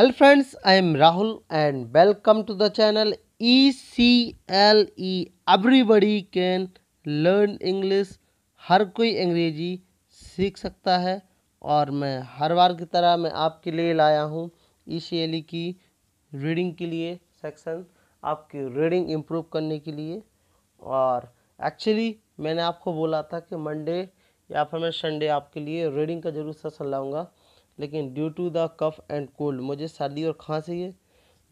Hello friends I am Rahul and welcome to the channel E C L E everybody can learn English हर कोई अंग्रेजी सीख सकता है और मैं हर बार की तरह मैं आपके लिए लाया हूँ ई सी एल ई की रीडिंग के लिए सेक्शन आपकी रीडिंग इम्प्रूव करने के लिए और एक्चुअली मैंने आपको बोला था कि मंडे या फिर मैं संडे आपके लिए रीडिंग का जरूर सेशन लाऊंगा लेकिन due to the cough and cold मुझे सर्दी और खांसी है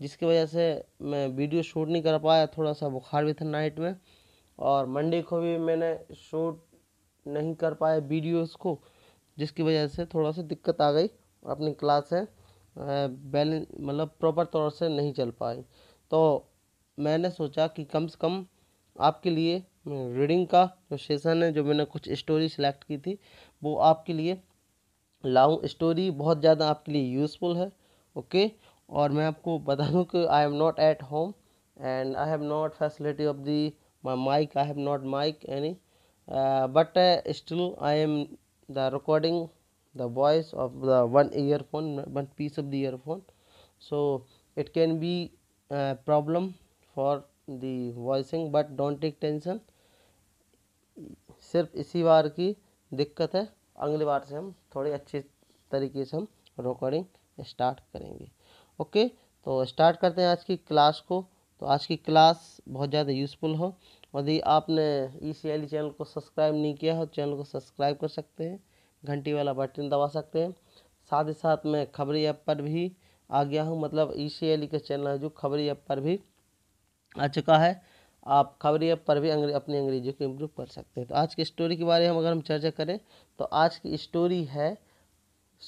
जिसकी वजह से मैं वीडियो शूट नहीं कर पाया थोड़ा सा बुखार भी था नाइट में और मंडे को भी मैंने शूट नहीं कर पाया वीडियोस को जिसकी वजह से थोड़ा सा दिक्कत आ गई अपनी क्लास है बैलेंस मतलब प्रॉपर तौर से नहीं चल पाई तो मैंने सोचा कि कम से कम आपके लिए रीडिंग का जो सेशन है जो मैंने कुछ स्टोरी सिलेक्ट की थी वो आपके लिए लॉन्ग स्टोरी बहुत ज़्यादा आपके लिए यूज़फुल है ओके और मैं आपको बता दूँ कि I am not at home and I have not facility of the my mic I have not mic any but still I am the recording the voice of the one earphone one piece of the earphone so it can be problem for the voicing but don't take tension सिर्फ इसी बार की दिक्कत है अगली बार से हम थोड़े अच्छे तरीके से हम रिकॉर्डिंग स्टार्ट करेंगे ओके तो स्टार्ट करते हैं आज की क्लास को तो आज की क्लास बहुत ज़्यादा यूज़फुल हो यदि आपने ई e चैनल e को सब्सक्राइब नहीं किया हो चैनल को सब्सक्राइब कर सकते हैं घंटी वाला बटन दबा सकते हैं साथ ही साथ मैं खबरी ऐप पर भी आ गया हूँ मतलब ई का चैनल है जो खबरी ऐप पर भी आ चुका है आप खबरी ऐप पर भी अंग्रे, अपनी अंग्रेजी को इम्प्रूव कर सकते हैं तो आज की स्टोरी के बारे में अगर हम चर्चा करें तो आज की स्टोरी है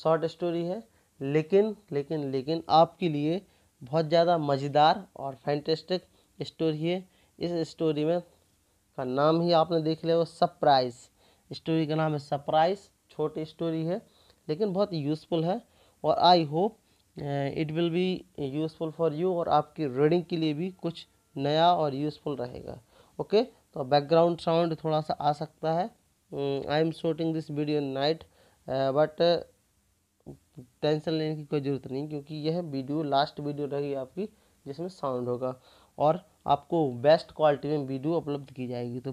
शॉर्ट स्टोरी है लेकिन लेकिन लेकिन आपके लिए बहुत ज़्यादा मज़ेदार और फैंटेस्टिक स्टोरी है इस स्टोरी में का नाम ही आपने देख लिया वो सरप्राइज़ स्टोरी का नाम है सरप्राइज़ छोटी स्टोरी है लेकिन बहुत यूज़फुल है और I hope it will be useful for you और आपकी रीडिंग के लिए भी कुछ नया और यूज़फुल रहेगा ओके तो बैकग्राउंड साउंड थोड़ा सा आ सकता है I am shooting this video night but tension लेने की कोई ज़रूरत नहीं क्योंकि यह वीडियो लास्ट वीडियो रहेगी आपकी जिसमें साउंड होगा और आपको बेस्ट क्वालिटी में वीडियो उपलब्ध की जाएगी तो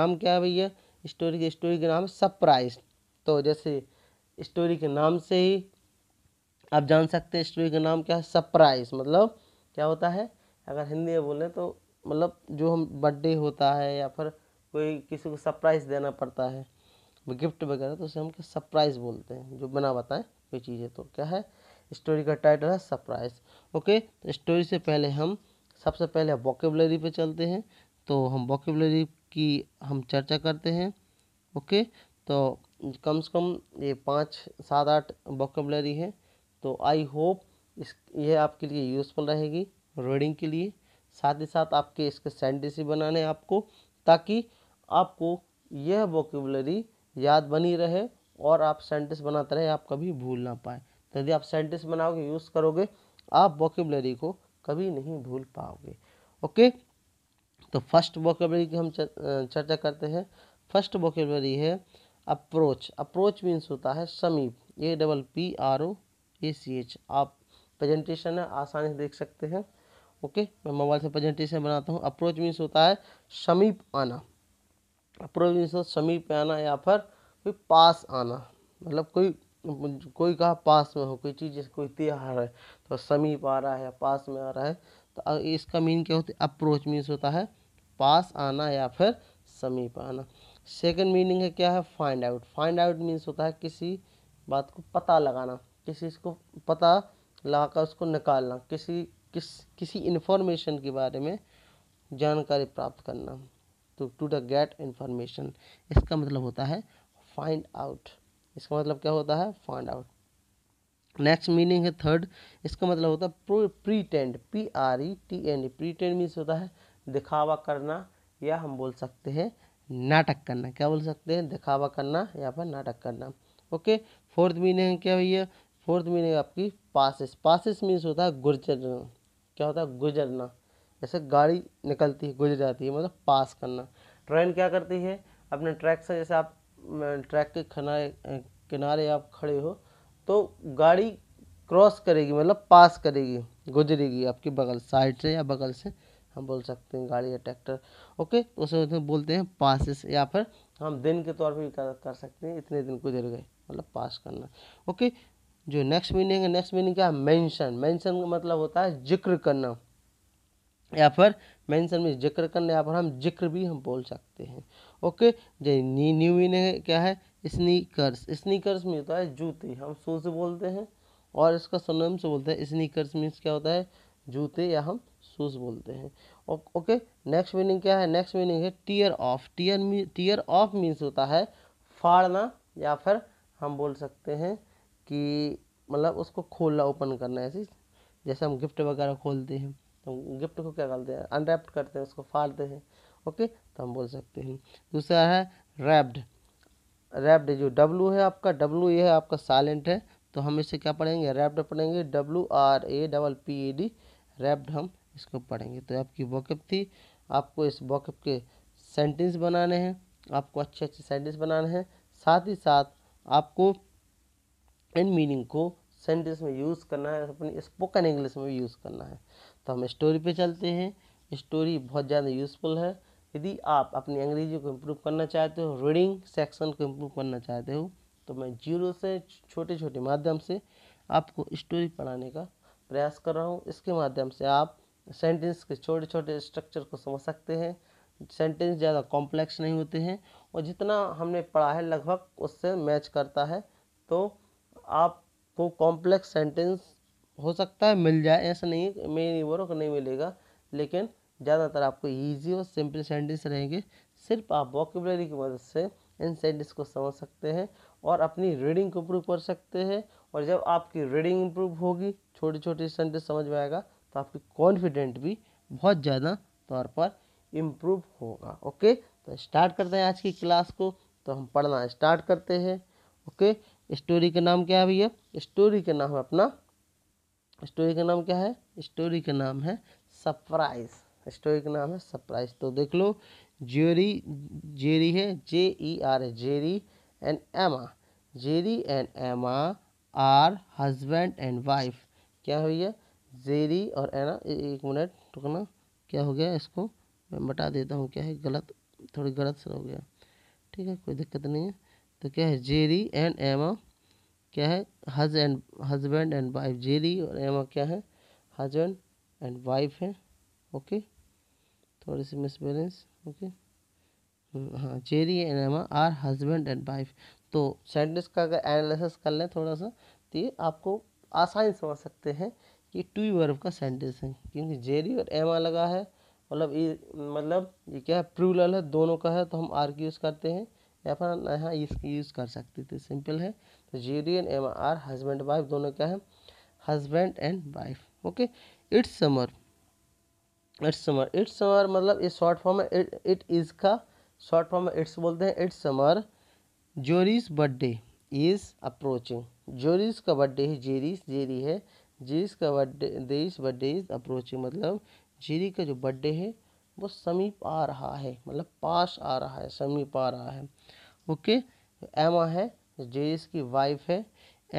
नाम क्या है भैया स्टोरी के स्टोरी के नाम सरप्राइज तो जैसे स्टोरी के नाम से ही आप जान सकते हैं स्टोरी का नाम क्या है सरप्राइज मतलब क्या होता है अगर हिंदी में बोलें तो मतलब जो हम बर्थडे होता है या फिर कोई किसी को सरप्राइज़ देना पड़ता है गिफ्ट वगैरह तो उसे हम सरप्राइज़ बोलते हैं जो बिना बताएं कोई चीज़ है तो क्या है स्टोरी का टाइटल है सरप्राइज़ ओके तो स्टोरी से पहले हम सबसे पहले वॉकेबलरी पे चलते हैं तो हम वॉकेबलरी की हम चर्चा करते हैं ओके तो कम से कम ये पाँच सात आठ वॉकेबलरी है तो आई होप इस ये आपके लिए यूज़फुल रहेगी रीडिंग के लिए साथ ही साथ आपके इसके सेंटेंस बनाने आपको ताकि आपको यह वोकेबलरी याद बनी रहे और आप सेंटेंस बनाते रहे आप कभी भूल ना पाए तो यदि आप सेंटेंस बनाओगे यूज़ करोगे आप वोकेबलरी को कभी नहीं भूल पाओगे ओके तो फर्स्ट वोकेबलरी की हम चर्चा करते हैं फर्स्ट वोकेबलरी है अप्रोच अप्रोच मीन्स होता है समीप A double P R O A C H आप प्रेजेंटेशन है आसानी से देख सकते हैं ओके मैं मोबाइल से प्रेजेंटेशन बनाता हूँ अप्रोच मीन्स होता है समीप आना अप्रोच मीन्स होता समीप आना या फिर कोई पास आना मतलब कोई कोई कहा पास में हो कोई चीज़ जैसे कोई त्यौहार है तो समीप आ रहा है या पास में आ रहा है तो इसका मीन क्या होता है अप्रोच मीन्स होता है पास आना या फिर समीप आना सेकंड मीनिंग है क्या है find out find out means होता है किसी बात को पता लगाना किसी को पता लगाकर उसको निकालना किसी किस किसी इन्फॉर्मेशन के बारे में जानकारी प्राप्त करना तो टू द गेट इन्फॉर्मेशन इसका मतलब होता है फाइंड आउट इसका मतलब क्या होता है फाइंड आउट नेक्स्ट मीनिंग है थर्ड इसका मतलब होता है pretend P R E T N E pretend means होता है दिखावा करना या हम बोल सकते हैं नाटक करना क्या बोल सकते हैं दिखावा करना या फिर नाटक करना ओके फोर्थ मीनिंग क्या भैया फोर्थ मीनिंग आपकी पासिस पासिस मीन्स होता है गुर्जर क्या होता है गुजरना जैसे गाड़ी निकलती है गुजर जाती है मतलब पास करना ट्रेन क्या करती है अपने ट्रैक से जैसे आप ट्रैक के किनारे किनारे आप खड़े हो तो गाड़ी क्रॉस करेगी मतलब पास करेगी गुजरेगी आपकी बगल साइड से या बगल से हम बोल सकते हैं गाड़ी या ट्रैक्टर ओके उसे तो बोलते हैं पासिस या फिर हम दिन के तौर पर भी कर, कर सकते हैं इतने दिन गुजर गए मतलब पास करना ओके जो नेक्स्ट मीनिंग है नेक्स्ट मीनिंग क्या है मेंशन मेंशन का मतलब होता है जिक्र करना या फिर मेंशन में जिक्र करना या फिर हम जिक्र भी हम बोल सकते हैं ओके जो न्यू मीनिंग क्या है स्नीकर्स स्नीकर्स में होता है जूते हम शू से बोलते हैं और इसका सोनम से बोलते हैं स्नीकर्स मीन्स क्या होता है जूते या हम शूज बोलते हैं ओके नेक्स्ट मीनिंग क्या है नेक्स्ट मीनिंग है tear off tear tear off means होता है फाड़ना या फिर हम बोल सकते हैं कि मतलब उसको खोलना ओपन करना ऐसी जैसे हम गिफ्ट वगैरह खोलते हैं तो गिफ्ट को क्या करते हैं अनरैप्ड करते हैं उसको फाड़ते हैं ओके तो हम बोल सकते हैं दूसरा है रैप्ड रैप्ड जो डब्लू है आपका डब्लू ये है आपका साइलेंट है तो हम इसे क्या पढ़ेंगे रैप्ड पढ़ेंगे W R A double P E D wrapped हम इसको पढ़ेंगे तो आपकी वॉकअप थी आपको इस वॉकअप के सेंटेंस बनाने हैं आपको अच्छे अच्छे सेंटेंस बनाने हैं साथ ही साथ आपको इन मीनिंग को सेंटेंस में यूज़ करना है अपनी स्पोकन इंग्लिश में भी यूज़ करना है तो हम स्टोरी पे चलते हैं स्टोरी बहुत ज़्यादा यूज़फुल है यदि आप अपनी अंग्रेजी को इम्प्रूव करना चाहते हो रीडिंग सेक्शन को इम्प्रूव करना चाहते हो तो मैं जीरो से छोटे छोटे माध्यम से आपको स्टोरी पढ़ाने का प्रयास कर रहा हूँ इसके माध्यम से आप सेंटेंस के छोटे छोटे स्ट्रक्चर को समझ सकते हैं सेंटेंस ज़्यादा कॉम्प्लेक्स नहीं होते हैं और जितना हमने पढ़ा है लगभग उससे मैच करता है तो आपको कॉम्प्लेक्स सेंटेंस हो सकता है मिल जाए ऐसा नहीं मैं नहीं बोल रहा नहीं मिलेगा लेकिन ज़्यादातर आपको ईजी और सिंपल सेंटेंस रहेंगे सिर्फ आप वॉकेबलरी की मदद से इन सेंटेंस को समझ सकते हैं और अपनी रीडिंग को इम्प्रूव कर सकते हैं और जब आपकी रीडिंग इम्प्रूव होगी छोटे छोटे सेंटेंस समझ में आएगा तो आपकी कॉन्फिडेंट भी बहुत ज़्यादा तौर पर इम्प्रूव होगा ओके तो स्टार्ट करते हैं आज की क्लास को तो हम पढ़ना स्टार्ट करते हैं ओके स्टोरी का नाम क्या है भैया स्टोरी का नाम है अपना स्टोरी का नाम क्या है स्टोरी का नाम है सरप्राइज स्टोरी का नाम है सरप्राइज तो देख लो जेरी जेरी है जे ई आर है Jerry and Emma Jerry and Emma are husband and wife क्या है भैया जेरी और एना एक मिनट रुकना क्या हो गया इसको मैं बता देता हूँ क्या है गलत थोड़ी गलत से हो गया ठीक है कोई दिक्कत नहीं है तो क्या है जेरी एंड एमा क्या है हज and husband and wife Jerry और एमा क्या है हजबेंड एंड वाइफ है ओके थोड़ी सी बैलेंस ओके हाँ Jerry and Emma are husband and wife तो सेंटेंस का अगर एनालिसिस कर लें थोड़ा सा तो ये आपको आसानी समझ सकते हैं कि टू वर्ब का सेंटेंस है क्योंकि जेरी और एमा लगा है मतलब ये मतलब ये क्या है प्रूलल है दोनों का है तो हम आर की यूज़ करते हैं या फिर यहाँ यूज़ कर सकते थे सिंपल है तो जीरियन एंड एम आर हजबेंड वाइफ दोनों क्या है husband and wife okay it's summer it's summer it's summer मतलब ये शॉर्ट फॉर्म है इट इज़ का शॉर्ट फॉर्म में इट्स बोलते हैं it's summer Jerry's birthday is approaching Jerry's का बर्थडे है जेरीज जेरी है जीरीज का बर्थडे बर्थडे इज़ अप्रोचिंग मतलब जेरी का जो बर्थडे है वो समीप आ रहा है मतलब पास आ रहा है समीप आ रहा है ओके एमा है जेस की वाइफ है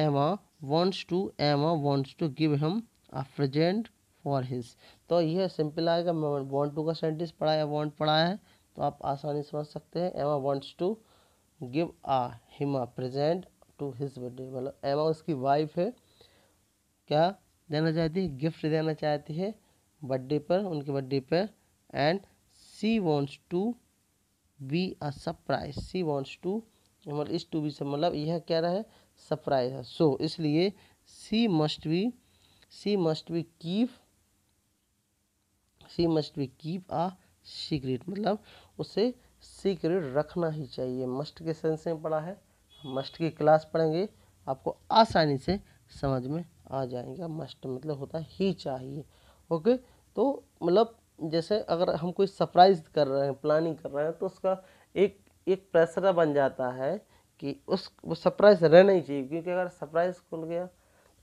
Emma wants to Emma wants to give him a present for his तो यह सिंपल आएगा मैं वॉन्ट टू का सेंटेंस पढ़ाया वॉन्ट पढ़ाया है तो आप आसानी समझ सकते हैं Emma wants to give a him a present to his birthday मतलब एमा उसकी वाइफ है क्या देना चाहती है गिफ्ट देना चाहती है बर्थडे पर उनके बर्थडे पर and she wants to be a surprise. She wants to मतलब इस टू बी से मतलब यह क्या रहा है सरप्राइज है सो so, इसलिए she must be she must be keep she must be keep a secret मतलब उसे सीक्रेट रखना ही चाहिए मस्ट के सेंस में पढ़ा है मस्ट की क्लास पढ़ेंगे आपको आसानी से समझ में आ जाएगा मस्ट मतलब होता ही चाहिए ओके तो मतलब जैसे अगर हम कोई सरप्राइज कर रहे हैं प्लानिंग कर रहे हैं तो उसका एक एक प्रेशर बन जाता है कि उस वो सरप्राइज रहना ही चाहिए क्योंकि अगर सरप्राइज खुल गया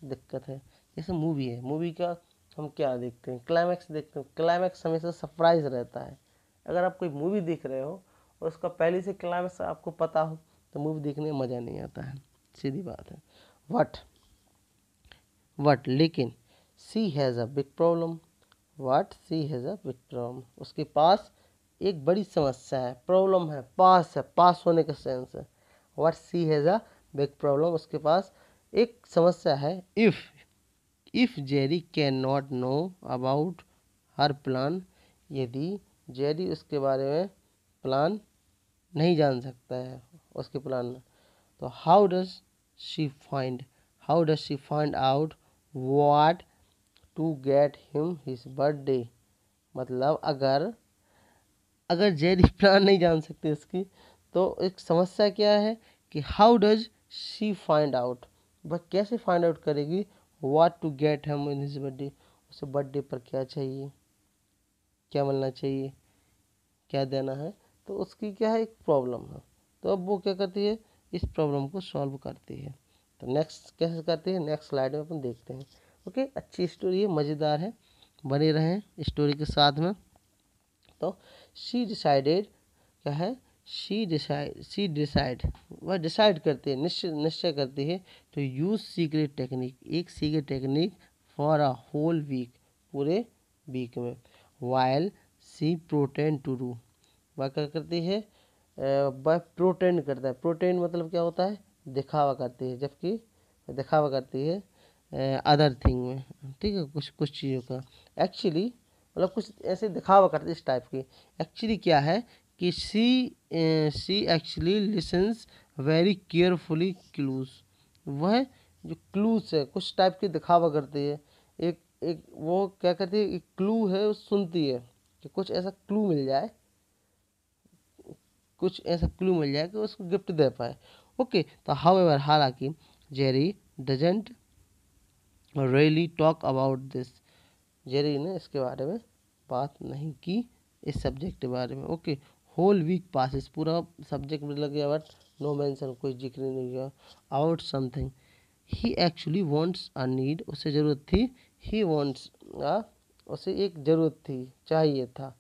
दिक्कत है जैसे मूवी है मूवी का हम क्या देखते हैं क्लाइमैक्स देखते हैं क्लाइमैक्स हमेशा सरप्राइज रहता है अगर आप कोई मूवी देख रहे हो और उसका पहले से क्लाइमैक्स आपको पता हो तो मूवी देखने में मज़ा नहीं आता है सीधी बात है वट वट लेकिन she has a big problem what she has a big problem उसके पास एक बड़ी समस्या है प्रॉब्लम है पास है पास होने का सेंस है what she has a big problem उसके पास एक समस्या है if if Jerry can not know about her plan यदि जेरी उसके बारे में प्लान नहीं जान सकता है उसके प्लान में तो how does she find how does she find out what to get him his birthday मतलब अगर अगर जे रिप्लाई नहीं जान सकते इसकी तो एक समस्या क्या है कि how does she find out वह कैसे फाइंड आउट करेगी what to get him in his birthday उसे बर्थडे पर क्या चाहिए क्या मिलना चाहिए क्या देना है तो उसकी क्या है एक प्रॉब्लम है तो अब वो क्या करती है इस प्रॉब्लम को सॉल्व करती है तो नेक्स्ट कैसे करती है नेक्स्ट स्लाइड में अपन देखते हैं ओके अच्छी स्टोरी है मज़ेदार है बने रहें स्टोरी के साथ में तो शी डिसाइडेड क्या है शी डिसाइड सी डिसाइड वह डिसाइड करती है निश्चय निश्चय करती है तो यूज सीक्रेट टेक्निक एक secret technique for a whole week पूरे वीक में while she pretend to do वह क्या करती है वह प्रोटेन करता है प्रोटेन मतलब क्या होता है दिखावा करती है जबकि दिखावा करती है अदर थिंग में ठीक है कुछ कुछ चीज़ों का एक्चुअली मतलब कुछ ऐसे दिखावा करते इस टाइप के एक्चुअली क्या है कि she she actually listens very carefully clues वह जो क्लूज है कुछ टाइप के दिखावा करती है एक एक वो क्या करती है एक क्लू है वो सुनती है कि कुछ ऐसा क्लू मिल जाए कुछ ऐसा क्लू मिल जाए कि उसको गिफ्ट दे पाए ओके तो हाउ एवर हालांकि Jerry doesn't really talk about this Jerry ने इसके बारे में बात नहीं की इस सब्जेक्ट के बारे में ओके होल वीक पासिस पूरा सब्जेक्ट में लग गया बट नो मैंसन कोई जिक्र नहीं किया about something he actually wants a need उसे ज़रूरत थी ही वॉन्ट्स उसे एक ज़रूरत थी चाहिए था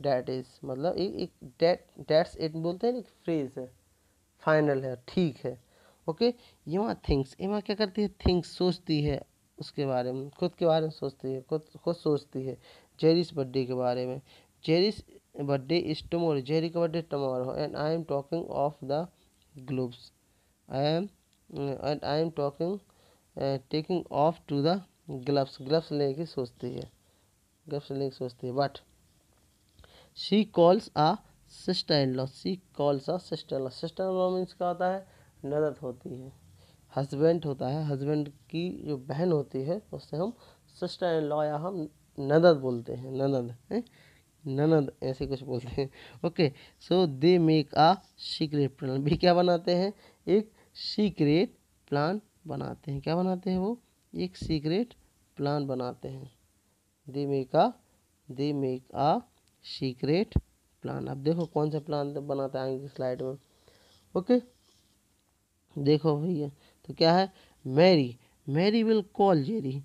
डैट इज़ मतलब एक एक डैट्स इट बोलते हैं एक फ्रेज है फाइनल है ठीक है ओके यहाँ थिंग्स यहाँ क्या करती है थिंग्स सोचती है उसके बारे में खुद के बारे में सोचती है खुद खुद सोचती है जेरिस बर्थडे के बारे में Jerry's birthday is tomorrow Jerry का birthday tomorrow and I am talking of the globes I am and I am talking taking off to the gloves gloves लेके सोचती है ग्लव्स लेके सोचती है but she calls a sister in law she calls a sister in law sister in law means क्या होता है नदत होती है हस्बैंड होता है हस्बैंड की जो बहन होती है उससे हम सिस्टर इन लॉ या हम ननद बोलते हैं ननद है? ननद ऐसे कुछ बोलते हैं okay so they make a secret plan भी क्या बनाते हैं एक सीक्रेट प्लान बनाते हैं क्या बनाते हैं वो एक सीक्रेट प्लान बनाते हैं they make a they make a secret plan अब देखो कौन सा प्लान बनाते हैं आगे स्लाइड में ओके देखो भैया तो क्या है Mary Mary will call Jerry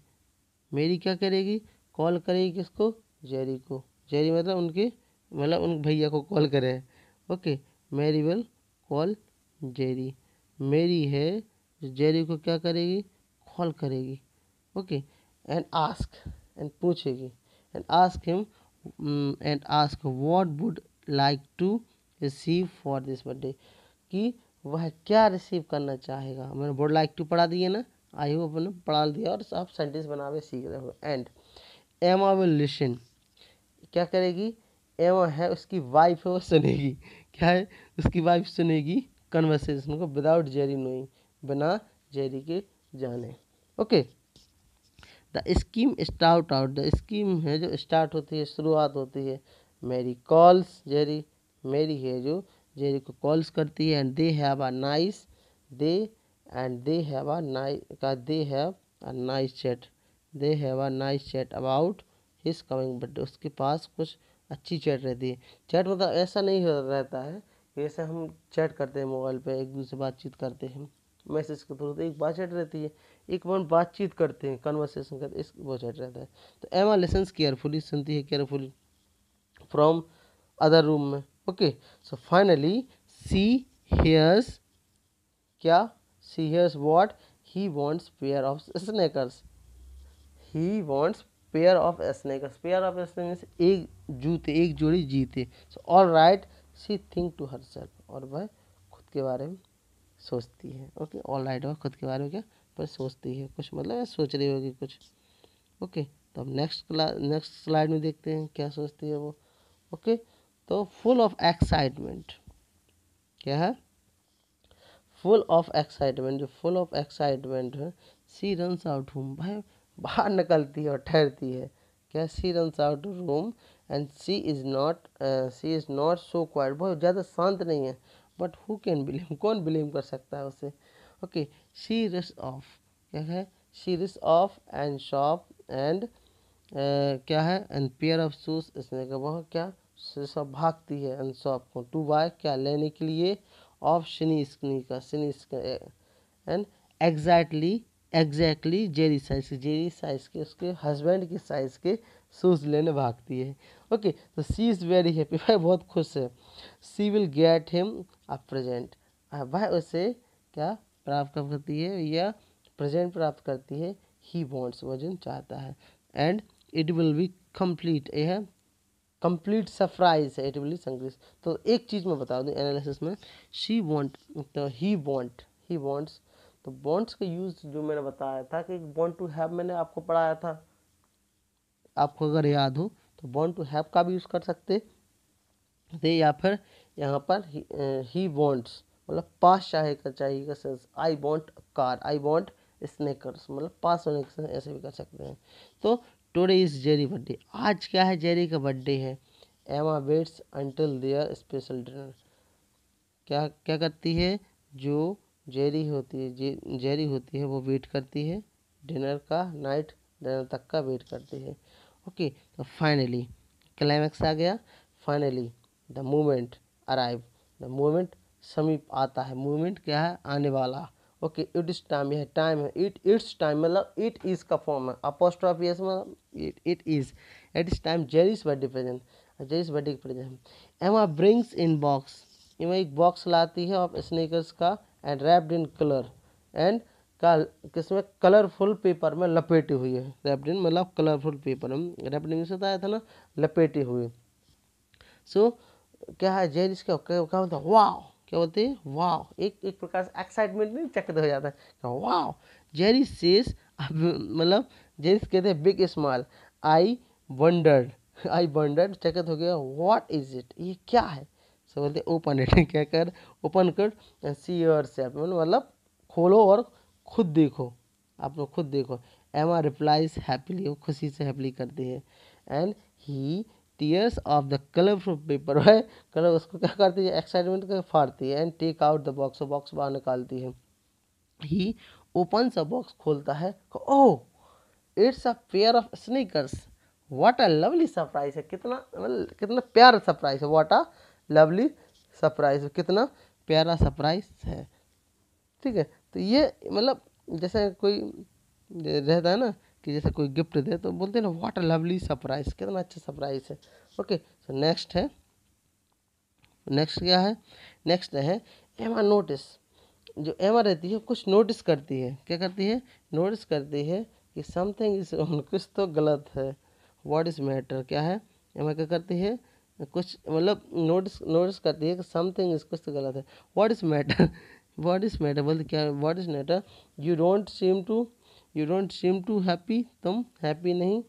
Mary क्या करेगी कॉल करेगी किसको जेरी को जेरी मतलब उनके मतलब उन भैया को कॉल करे okay Mary will call Jerry Mary है जो जेरी को क्या करेगी कॉल करेगी ओके एंड आस्क एंड पूछेगी and ask him and ask what would like to receive for this birthday कि वह क्या रिसीव करना चाहेगा मैंने बोर्ड लाइक टू पढ़ा दिए ना आई हो अपने पढ़ा दिया और आप सेंटेंस बनावे सीख रहे हो एंड एमा विल लिशन क्या करेगी एमा है उसकी वाइफ है वो सुनेगी क्या है उसकी वाइफ सुनेगी कन्वर्सेशन को विदाउट जेरी नोइंग बिना जेरी के जाने okay the scheme start out the scheme है जो स्टार्ट होती है शुरुआत होती है मेरी कॉल्स जेरी मेरी है जो जे को कॉल्स करती है and they have a nice day and they have a nice का they have a nice chat they have a nice chat about his coming but उसके पास कुछ अच्छी चैट रहती है चैट मतलब ऐसा नहीं रहता है कि जैसे हम चैट करते हैं मोबाइल पे एक दूसरे से बातचीत करते हैं मैसेज के थ्रू तो एक बात चैट रहती है एक बार बातचीत करते हैं कन्वर्सेशन करते हैं इस वो चैट रहता है तो एमा लेसेंस केयरफुली सुनती है केयरफुली फ्रॉम अदर रूम में okay so finally she hears kya she hears what he wants pair of sneakers he wants pair of sneakers pair of sneakers एक जूते एक जोड़ी जीते so all right she think to herself और वह खुद के बारे में सोचती है ओके ऑल राइट वह खुद के बारे में क्या पर सोचती है कुछ मतलब सोच रही होगी कुछ ओके okay, तो अब नेक्स्ट क्लास नेक्स्ट स्लाइड में देखते हैं क्या सोचती है वो ओके okay? तो फुल ऑफ एक्साइटमेंट क्या है फुल ऑफ एक्साइटमेंट जो फुल ऑफ एक्साइटमेंट है सी रन आउट रूम भाई बाहर निकलती है और ठहरती है क्या she run out room and she is not she is not so quiet बहुत ज़्यादा शांत नहीं है बट हु कैन बिलीव कौन बिलीव कर सकता है उसे ओके सी रिस ऑफ क्या है सी रिस ऑफ एंड शॉप एंड क्या है एंड पेयर ऑफ शूज इसने कहा क्या से सब भागती है आंसर आपको टू बाय क्या लेने के लिए ऑफ शनी स्क्री का शनी and exactly exactly Jerry size के जेरी साइज के उसके हस्बैंड के साइज के शूज लेने भागती है ओके तो सी इज़ वेरी हैप्पी भाई बहुत खुश है she will get him a present भाई उसे क्या प्राप्त करती है या प्रेजेंट प्राप्त करती है ही बॉन्ड्स वजन चाहता है and it will be complete यह कंप्लीट सरप्राइज है इट विल संग्रेस तो एक चीज़ मैं बता दूँ एनालिसिस में शी वॉन्ट तो ही वॉन्ट ही वॉन्ट्स तो बॉन्ड्स का यूज़ जो मैंने बताया था कि बॉन्ड टू हैव मैंने आपको पढ़ाया था आपको अगर याद हो तो बॉन्ड टू हैव का भी यूज़ कर सकते थे या फिर यहाँ पर ही वॉन्ट्स मतलब पास चाहे कर चाहिए का sense I want car I want sneakers मतलब पास होने के ऐसे भी कर सकते हैं तो टुडे इज़ जेरी बर्थडे आज क्या है जेरी का बर्थडे है Emma waits until their special dinner क्या क्या करती है जो जेरी होती है जे, जेरी होती है वो वेट करती है डिनर का नाइट डिनर तक का वेट करती है ओके तो फाइनली क्लाइमैक्स आ गया finally the moment arrive the moment समीप आता है मोमेंट क्या है आने वाला ओके इट इज टाइम यह टाइम है इट इट्स टाइम मतलब इट इज़ का फॉर्म है अपोस्ट ऑफ यस मतलब it it is at is time Jerry's birthday present Jerry's birthday present Emma brings in box एम एक बॉक्स लाती है ऑफ स्नेकर्स का and wrapped in colour and का किसमें कलरफुल पेपर में लपेटी हुई है रैप्ड इन मतलब कलरफुल पेपर में रैप्ड इंग्लिश आया था ना लपेटी हुई सो so, क्या है जेरिस का क्या होता है वाह क्या बोलते हैं वाह एक एक प्रकार से एक्साइटमेंट नहीं चकित हो जाता है वाह जेरी सेस मतलब जेरिस कहते हैं big small I wondered I wondered चकित हो गया व्हाट इज इट ये क्या है सो बोलते ओपन इट क्या कर ओपन कर सी योर सेल्फ मतलब खोलो और खुद देखो आप लोग खुद देखो एमा रिप्लाइज हैप्पीली वो खुशी से हैप्पीली करती है and he tears off the colourful paper है कलर उसको क्या करती है एक्साइटमेंट कर फाड़ती है and take out the box box बाहर निकालती है ही ओपन सा बॉक्स खोलता है oh it's a pair of sneakers what a lovely surprise है कितना मतलब कितना प्यारा सरप्राइज है वाट अ लवली सरप्राइज कितना प्यारा सरप्राइज है ठीक है तो ये मतलब जैसे कोई रहता है ना कि जैसे कोई गिफ्ट दे तो बोलते ना व्हाट अ लवली सरप्राइज कितना अच्छा सरप्राइज है ओके सो नेक्स्ट है नेक्स्ट क्या है नेक्स्ट है एमा नोटिस जो एमा रहती है कुछ नोटिस करती है क्या करती है नोटिस करती है कि समथिंग इज कुछ तो गलत है व्हाट इज़ मैटर क्या है एमा क्या करती है कुछ मतलब नोटिस नोटिस करती है कि समथिंग इज कुछ तो गलत है what is matter what is matter बोलते क्या what is matter you don't seem to you don't seem to happy तुम हैप्पी नहीं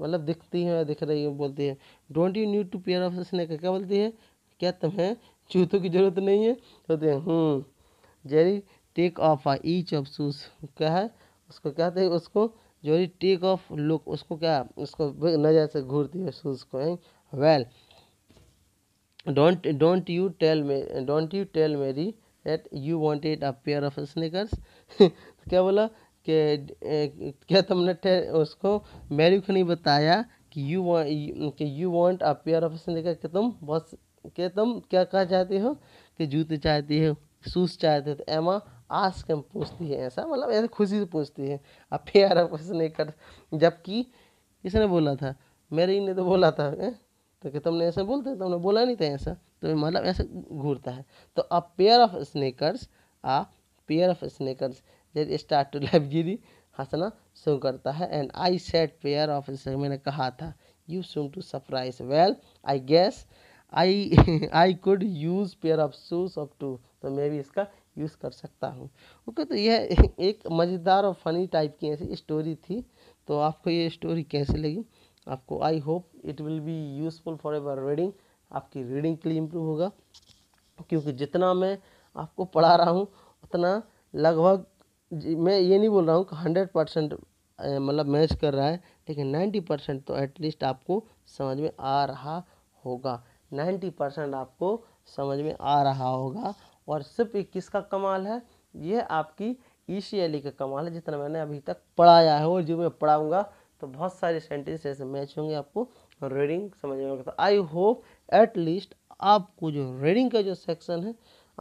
मतलब दिखती है दिख रही है बोलती है don't you need to pair of snack क्या बोलती है क्या तुम्हें जूतों की ज़रूरत नहीं है बोलते हैं Jerry take off a each of shoes क्या है उसको क्या कहते हैं उसको जेरी टेक ऑफ लुक उसको क्या उसको नज़र से घूरती है शूज़ को है well don't don't you tell me don't you tell Mary that you wanted a pair of sneakers क्या बोला के क्या तुमने उसको मैरी को नहीं बताया कि यू कि you want a pair of उसने देखा कि तुम बहुत के तुम क्या कहा चाहते हो कि जूते चाहती हो शूज़ चाहते हो तो एमा आस कम पूछती है ऐसा मतलब ऐसे खुशी से पूछती है अब पेयर ऑफ उसने कर जबकि किसने बोला था मेरी ने तो बोला था ए? तो कि तुमने ऐसा बोलते तुमने बोला नहीं था ऐसा तो मतलब ऐसा घूरता है तो a pair of sneakers a pair of sneakers then start to laugh हंसना शुरू करता है and I said pair of मैंने कहा था you seem to surprise well I guess I I could use pair of shoes of too तो मैं भी इसका यूज़ कर सकता हूँ ओके okay, तो यह एक मज़ेदार और फनी टाइप की ऐसी स्टोरी थी तो आपको ये स्टोरी कैसे लगी आपको I hope it will be useful for ever reading आपकी रीडिंग के लिए इम्प्रूव होगा क्योंकि जितना मैं आपको पढ़ा रहा हूँ उतना लगभग मैं ये नहीं बोल रहा हूँ कि हंड्रेड परसेंट मतलब मैच कर रहा है लेकिन नाइन्टी परसेंट तो एटलीस्ट आपको समझ में आ रहा होगा नाइन्टी परसेंट आपको समझ में आ रहा होगा और सिर्फ इक्कीस किसका कमाल है ये आपकी ई e सी e का कमाल है जितना मैंने अभी तक पढ़ाया है और जो मैं पढ़ाऊँगा तो बहुत सारे सेंटेंस ऐसे मैच होंगे आपको रीडिंग समझ में तो आई होप एट लीस्ट आपको जो रीडिंग का जो सेक्शन है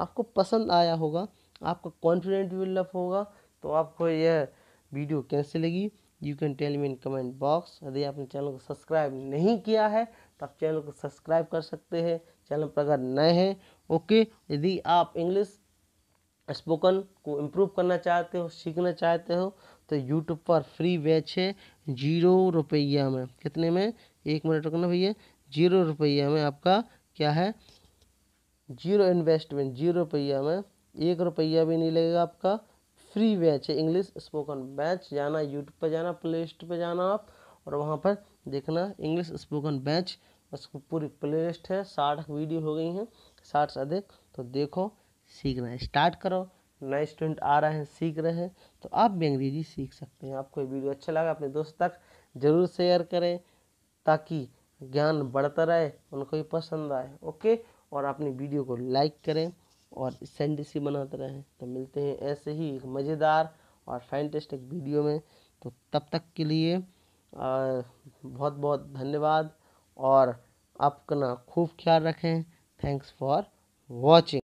आपको पसंद आया होगा आपका कॉन्फिडेंट बिल्डअप होगा तो आपको यह वीडियो कैसे लगी you can tell me in comment box यदि आपने चैनल को सब्सक्राइब नहीं किया है तो आप चैनल को सब्सक्राइब कर सकते हैं चैनल पर अगर नए हैं ओके यदि आप इंग्लिश स्पोकन को इम्प्रूव करना चाहते हो सीखना चाहते हो तो यूट्यूब पर फ्री बैच है जीरो रुपया में कितने में एक मिनट रुकना भैया जीरो रुपया में आपका क्या है जीरो इन्वेस्टमेंट जीरो रुपया में एक रुपया भी नहीं लगेगा आपका फ्री बैच है इंग्लिश स्पोकन बैच जाना यूट्यूब पर जाना प्ले लिस्ट पर जाना आप और वहाँ पर देखना इंग्लिश स्पोकन बैच उसकी पूरी प्ले लिस्ट है साठ वीडियो हो गई हैं साठ से अधिक तो देखो सीखना स्टार्ट करो नए स्टूडेंट आ रहे हैं सीख रहे हैं तो आप भी अंग्रेजी सीख सकते हैं आपको ये वीडियो अच्छा लगा अपने दोस्त तक ज़रूर शेयर करें ताकि ज्ञान बढ़ता रहे उनको भी पसंद आए ओके और अपनी वीडियो को लाइक करें और सेंडिस ही बनाते रहें तो मिलते हैं ऐसे ही एक मज़ेदार और फैंटेस्टिक वीडियो में तो तब तक के लिए बहुत बहुत धन्यवाद और अपना खूब ख्याल रखें थैंक्स फॉर वॉचिंग